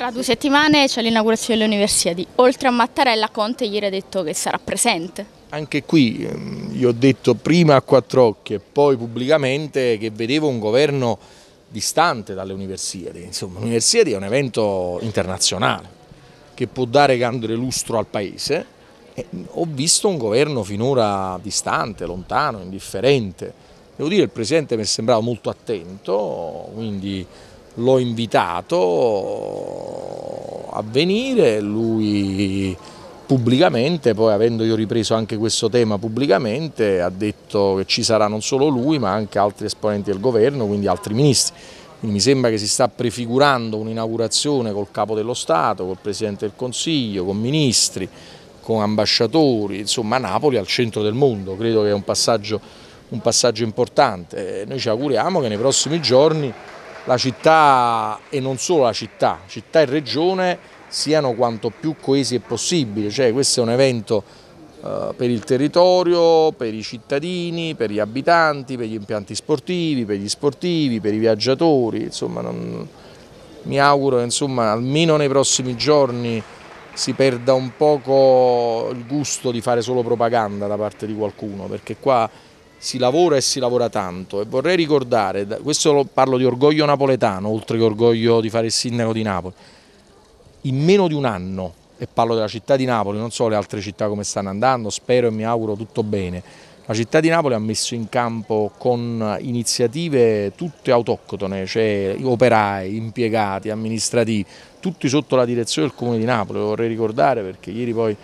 Tra due settimane c'è l'inaugurazione delle Universiadi. Oltre a Mattarella, Conte ieri ha detto che sarà presente. Anche qui ehm, io ho detto prima a quattro occhi e poi pubblicamente che vedevo un governo distante dalle Universiadi. Insomma, l'Universiadi è un evento internazionale che può dare grande lustro al paese. E ho visto un governo finora distante, lontano, indifferente. Devo dire che il Presidente mi è sembrato molto attento, quindi l'ho invitato, avvenire, lui pubblicamente, poi avendo io ripreso anche questo tema pubblicamente, ha detto che ci sarà non solo lui ma anche altri esponenti del governo, quindi altri ministri. Quindi mi sembra che si sta prefigurando un'inaugurazione col Capo dello Stato, col Presidente del Consiglio, con ministri, con ambasciatori, insomma Napoli al centro del mondo, credo che è un passaggio, un passaggio importante. Eh, noi ci auguriamo che nei prossimi giorni la città e non solo la città, città e regione siano quanto più coesi e possibile, cioè questo è un evento eh, per il territorio, per i cittadini, per gli abitanti, per gli impianti sportivi, per gli sportivi, per i viaggiatori, insomma non... mi auguro che almeno nei prossimi giorni si perda un poco il gusto di fare solo propaganda da parte di qualcuno, perché qua si lavora e si lavora tanto e vorrei ricordare, questo parlo di orgoglio napoletano oltre che orgoglio di fare il sindaco di Napoli, in meno di un anno, e parlo della città di Napoli, non so le altre città come stanno andando, spero e mi auguro tutto bene, la città di Napoli ha messo in campo con iniziative tutte autoctone, cioè operai, impiegati, amministrativi, tutti sotto la direzione del Comune di Napoli, lo vorrei ricordare perché ieri poi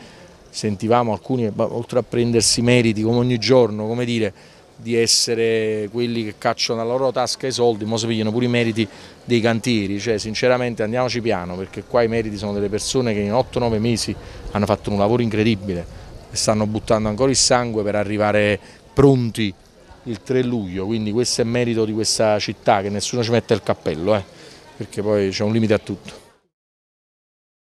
sentivamo alcuni, oltre a prendersi meriti come ogni giorno, come dire, di essere quelli che cacciano dalla loro tasca i soldi, ma si pigliano pure i meriti dei cantieri, cioè sinceramente andiamoci piano perché qua i meriti sono delle persone che in 8-9 mesi hanno fatto un lavoro incredibile e stanno buttando ancora il sangue per arrivare pronti il 3 luglio, quindi questo è il merito di questa città che nessuno ci mette il cappello, eh, perché poi c'è un limite a tutto.